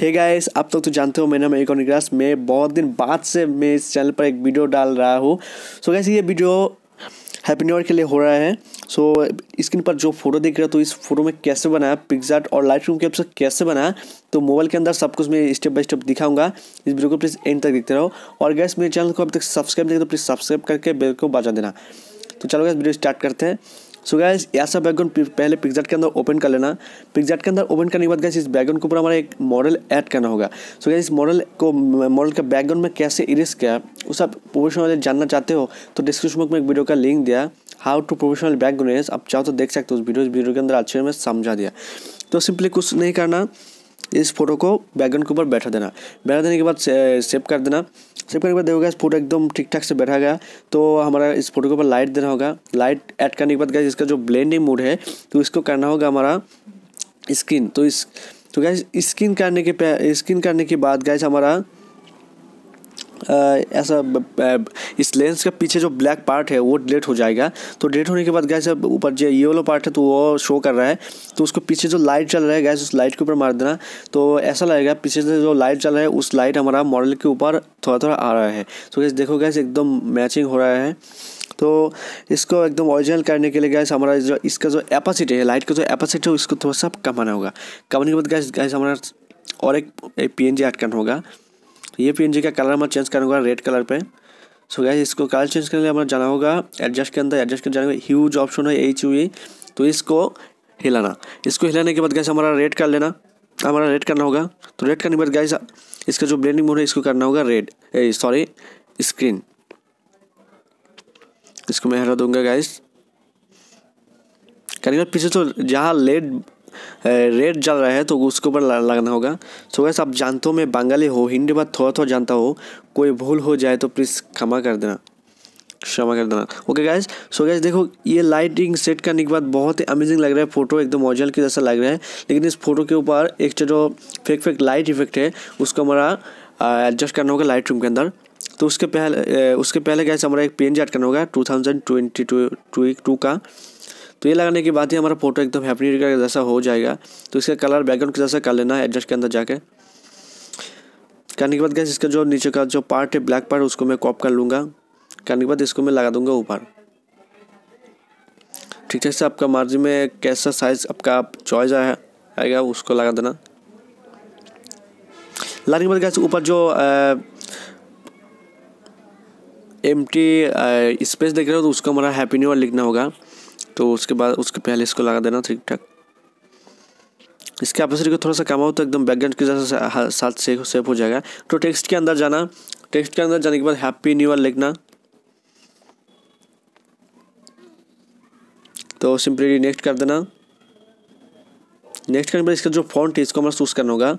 हे hey guys आप तक तो जानते हो मेरा नाम इकोनिग्रास मैं बहुत दिन बाद से मैं इस चैनल पर एक वीडियो डाल रहा हूँ सो गाइस ये वीडियो हैप्पी न्यू ईयर के लिए हो रहा है सो so, स्क्रीन पर जो फोटो देख रहे हो तो इस फोटो में कैसे बनाया पिक्जार्ट और लाइट रूम अब कैसे बनाया तो मोबाइल के अंदर सब कुछ मैं स्टेप बाय स्टेप दिखाऊंगा इस वीडियो को प्लीज़ एंड तक देखते रहो और गैस मेरे चैनल को अब तक सब्सक्राइब नहीं तो प्लीज़ सब्सक्राइब करके बेल को बजा देना तो चलो गैस वीडियो स्टार्ट करते हैं सो गैस ऐसा बैकग्राउंड पहले पिक्जट के अंदर ओपन कर लेना पिक्जट के अंदर ओपन करने के बाद गैस इस बैकग्राउंड के ऊपर हमारा एक मॉडल ऐड करना होगा सो गैस इस मॉडल को मॉडल का बैकग्राउंड में कैसे इरेस किया उस आप प्रोफेशनल जानना चाहते हो तो डिस्क्रिप्शन बॉक्स में एक वीडियो का लिंक दिया हाउ टू प्रोफेशनल बैकग्राउंड आप चाहो तो देख सकते हो उस वीडियो वीडियो के अंदर अच्छे में समझा दिया तो सिंपली कुछ नहीं करना इस फोटो को बैकग्राउंड के ऊपर बैठा देना बैठा देने के बाद सेव कर देना सेव करने के बाद देखोगे इस फोटो एकदम ठीक ठाक से बैठा गया तो हमारा इस फोटो के ऊपर लाइट देना होगा लाइट ऐड करने के बाद गैस इसका जो ब्लेंडिंग मोड है तो इसको करना होगा हमारा स्क्रीन तो इस तो गैस स्क्रीन करने के स्किन करने के बाद गैस हमारा ऐसा इस लेंस का पीछे जो ब्लैक पार्ट है वो डिलेट हो जाएगा तो डिलेट होने के बाद गैस अब ऊपर जो ये वाला पार्ट है तो वो शो कर रहा है तो उसको पीछे जो लाइट चल रहा है गैस उस लाइट के ऊपर मार देना तो ऐसा लगेगा पीछे से जो लाइट चल रहा है उस लाइट हमारा मॉडल के ऊपर थोड़ा थोड़ा आ रहा है तो गैस देखो गैस एकदम मैचिंग हो रहा है तो इसको एकदम ओरिजिनल करने के लिए गैस हमारा जो इसका जो एपासिटी है लाइट का जो एपासिटी है उसको थोड़ा सा कमाना होगा कमाने के बाद गैस गैस हमारा और एक, पी एन जी ऐड करना होगा तो ये पी का कलर हमारा चेंज करना होगा रेड कलर पर सो गैस इसको कलर चेंज करने के लिए हमें जाना होगा एडजस्ट के अंदर एडजस्ट कर जाना ह्यूज ऑप्शन है एच यू e। तो इसको हिलाना इसको हिलाने के बाद गैस हमारा रेड कर लेना हमारा रेड करना होगा तो रेड करने के बाद गैस इसका जो ब्लेंडिंग मोड है इसको करना होगा रेड सॉरी स्क्रीन इसको मैं हरा दूंगा गैस करने के बाद पीछे तो जहाँ लेड रेड जल रहा है तो उसके ऊपर लगना होगा सो वैसे आप जानते हो मैं बंगाली हो हिंदी बात थोड़ा थोड़ा जानता हो कोई भूल हो जाए तो प्लीज़ क्षमा कर देना क्षमा कर देना ओके गाइज सो गाइज देखो ये लाइटिंग सेट करने के बाद बहुत ही अमेजिंग लग रहा है फोटो एकदम मॉजल की जैसा लग रहा है लेकिन इस फोटो के ऊपर एक जो फेक फेक लाइट इफेक्ट है उसको हमारा एडजस्ट करना होगा लाइट रूम के अंदर तो उसके पहले उसके पहले गैस हमारा एक पेन ऐड करना होगा two thousand twenty two two का तो ये लगाने के बाद ही हमारा फोटो एकदम हैप्पी का जैसा हो जाएगा तो इसका कलर बैकग्राउंड के जैसा कर लेना है एडजस्ट के अंदर जाके करने के बाद गैस इसका जो नीचे का जो पार्ट है ब्लैक पार्ट उसको मैं कॉप कर लूँगा करने के बाद इसको मैं लगा दूँगा ऊपर ठीक ठाक से आपका मार्जिन में कैसा साइज़ आपका चॉइस आया आएगा उसको लगा देना लाने के बाद गैस ऊपर जो एम टी स्पेस देख रहे हो तो उसको हमारा हैप्पी न्यू ईयर लिखना होगा तो उसके बाद उसके पहले इसको लगा देना ठीक ठाक इसके कैपेसिटी को थोड़ा सा कम हो तो एकदम बैकग्राउंड के जैसा साथ सेफ सेफ हो जाएगा तो टेक्स्ट के अंदर जाना टेक्स्ट के अंदर जाने के बाद हैप्पी न्यू ईयर लिखना तो सिंपली नेक्स्ट कर देना नेक्स्ट करने पर इसका जो फॉन्ट है इसको हमारा चूज़ करना होगा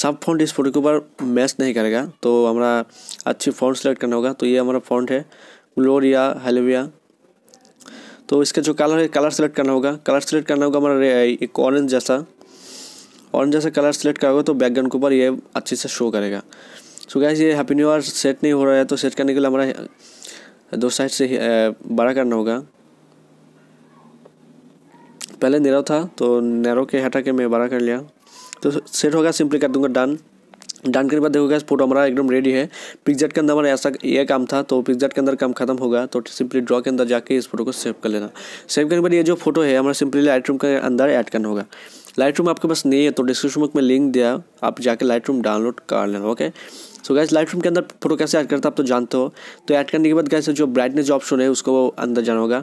सब फॉन्ट इस फोटो के ऊपर मैच नहीं करेगा तो हमारा अच्छी फॉन्ट सेलेक्ट करना होगा तो ये हमारा फॉन्ट है ग्लोरिया हेलोविया तो इसका जो कलर है कलर सेलेक्ट करना होगा कलर सेलेक्ट करना होगा हमारा एक ऑरेंज जैसा ऑरेंज जैसा कलर सेलेक्ट करोगे तो बैकग्राउंड के ऊपर ये अच्छे से शो करेगा सो गैस ये हैप्पी न्यू ईयर सेट नहीं हो रहा है तो सेट करने के लिए हमारा दो साइड से बड़ा करना होगा पहले नैरो था तो नैरो के हटा के मैं बड़ा कर लिया तो सेट होगा सिंपली कर दूंगा डन डन करने के बाद देखो गैस फोटो हमारा एकदम रेडी है पिक्जट के अंदर हमारा ऐसा ये काम था तो पिक्जट के अंदर काम खत्म होगा तो सिंपली ड्रॉ के अंदर जाके इस फोटो को सेव कर लेना सेव करने के बाद ये जो फोटो है हमारा सिंपली लाइट के अंदर ऐड करना होगा लाइट रूम आपके पास नहीं है तो डिस्क्रिप्शन बुक में लिंक दिया आप जाके लाइट रूम डाउनलोड कर लेना okay so guys light room के अंदर फोटो कैसे ऐड करता है आप तो जानते हो तो ऐड करने के बाद गैस जो ब्राइटनेस जो ऑप्शन है उसको अंदर जाना होगा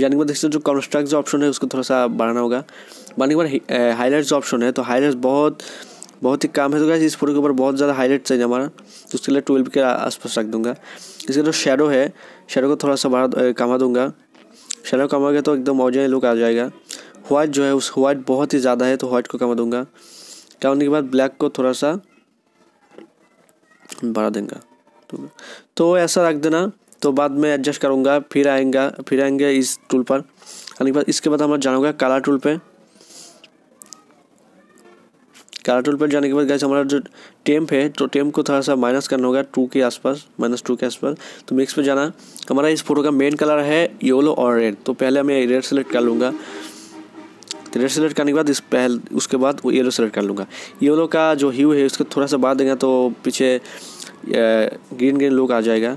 जाने के बाद जो कॉन्स्ट्रक्ट जो ऑप्शन है उसको थोड़ा सा बढ़ाना होगा बढ़ाने के बाद हाईलाइट जो ऑप्शन है तो हाईलाइट बहुत बहुत ही काम है तो इस फोटो के ऊपर बहुत ज़्यादा हाईलाइट चाहिए हमारा तो उसके लिए ट्वेल्व के आसपास रख दूंगा इसका जो शेडो है शेडो को थोड़ा सा बढ़ा कमा दूंगा शेडो कमा गया तो एकदम औजय लुक आ जाएगा व्हाइट जो है उस वाइट बहुत ही ज़्यादा है तो वाइट को कमा दूंगा कमाने के बाद ब्लैक को थोड़ा सा बढ़ा देंगे तो ऐसा रख देना तो बाद में एडजस्ट करूँगा फिर आएंगा फिर आएंगे इस टूल पर आने के बाद इसके बाद हमारा जाना होगा कलर टूल पर ग्यारह टूल पर जाने के बाद गैस हमारा जो टेम्प है तो टेम्प को थोड़ा सा माइनस करना होगा टू के आसपास माइनस टू के आसपास तो मिक्स पर जाना हमारा इस फोटो का मेन कलर है येलो और रेड तो पहले मैं रेड सेलेक्ट कर लूँगा तो रेड सेलेक्ट करने के बाद इस पहले उसके बाद वो येलो सेलेक्ट कर लूँगा येलो का जो ही है उसको थोड़ा सा बाद देंगे तो पीछे ग्रीन ग्रीन लुक आ जाएगा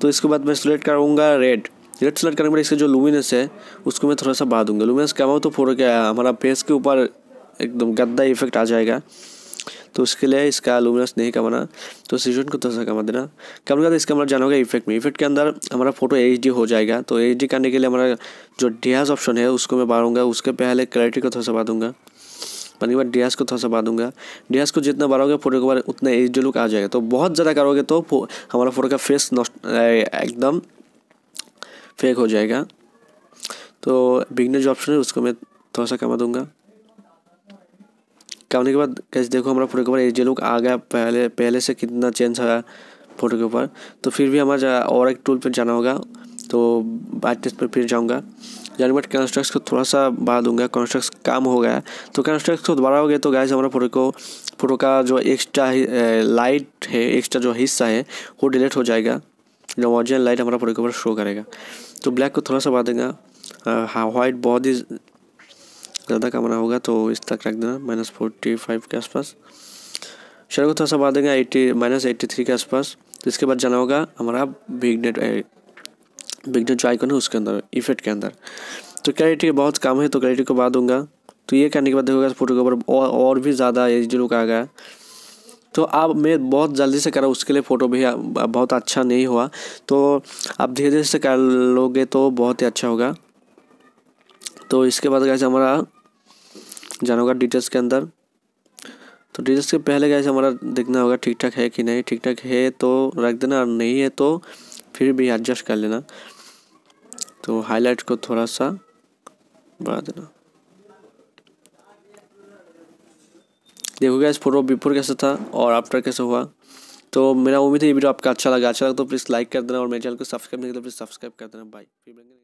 तो इसके बाद मैं सेलेक्ट करूँगा रेड रेड सेलेक्ट करने के बाद इसका जो लुमिनस है उसको मैं थोड़ा सा बढ़ा दूंगा लुमिनस कम हो तो फोटो क्या हमारा फेस के ऊपर एकदम गद्दा इफेक्ट आ जाएगा तो उसके लिए इसका लूमिनस नहीं कमाना तो सीजन को थोड़ा तो सा कमा देना कम ज़्यादा इसका हमारा मतलब जाना होगा इफेक्ट में इफेक्ट के अंदर हमारा फोटो एच हो जाएगा तो एच करने के लिए हमारा जो डियाज ऑप्शन है उसको मैं बारूँगा उसके पहले क्लैरिटी को थोड़ा सा बाँधूँगा पानी के बाद को थोड़ा सा बाँधूँगा डियाज को जितना बढ़ाओगे फोटो के बाद उतना एच लुक आ जाएगा तो बहुत ज़्यादा करोगे तो हमारा फोटो का फेस एकदम फेक हो जाएगा तो बिगनर जो ऑप्शन है उसको मैं थोड़ा सा कमा दूँगा क्या होने के बाद कैसे देखो हमारा फोटो के ऊपर ये लुक आ गया पहले पहले से कितना चेंज आया फोटो के ऊपर तो फिर भी हमारा और एक टूल पर जाना होगा तो बाइटेस्ट पर फिर जाऊँगा जाने बट कंस्ट्रक्स को थोड़ा सा बढ़ा दूंगा कंस्ट्रक्स काम हो गया तो कंस्ट्रक्स को दोबारा हो गया तो गाय हमारा फोटो को फोटो का जो एक्स्ट्रा लाइट है एक्स्ट्रा जो हिस्सा है वो डिलीट हो जाएगा जो ऑरिजिनल लाइट हमारा फोटो के ऊपर शो करेगा तो ब्लैक को थोड़ा सा बढ़ा देंगे हाँ व्हाइट बहुत ही ज़्यादा कमरा होगा तो इस तक रख देना माइनस फोर्टी फाइव के आसपास शेयर को थोड़ा सा बढ़ा देंगे एट्टी माइनस एट्टी थ्री के आसपास तो इसके बाद जाना होगा हमारा बिग नेट बिग नेट जो आइकन है उसके अंदर इफेक्ट के अंदर तो क्लैरिटी बहुत कम है तो क्लैरिटी को बढ़ा दूंगा तो ये करने के बाद देखोगे फोटो के ऊपर और, और भी ज़्यादा एच लुक आ गया तो आप मैं बहुत जल्दी से करा उसके लिए फ़ोटो भी बहुत अच्छा नहीं हुआ तो आप धीरे धीरे से कर लोगे तो बहुत ही अच्छा होगा तो इसके बाद गैस हमारा जाना होगा डिटेल्स के अंदर तो डिटेल्स के पहले गैस हमारा देखना होगा ठीक ठाक है कि नहीं ठीक ठाक है तो रख देना और नहीं है तो फिर भी एडजस्ट कर लेना तो हाईलाइट को थोड़ा सा बढ़ा देना देखो गैस फोटो बिफोर कैसा था और आफ्टर कैसे हुआ तो मेरा उम्मीद है ये वीडियो आपका अच्छा लगा अच्छा लगा तो प्लीज़ लाइक कर देना और मेरे चैनल को सब्सक्राइब नहीं किया तो प्लीज़ सब्सक्राइब कर देना बाय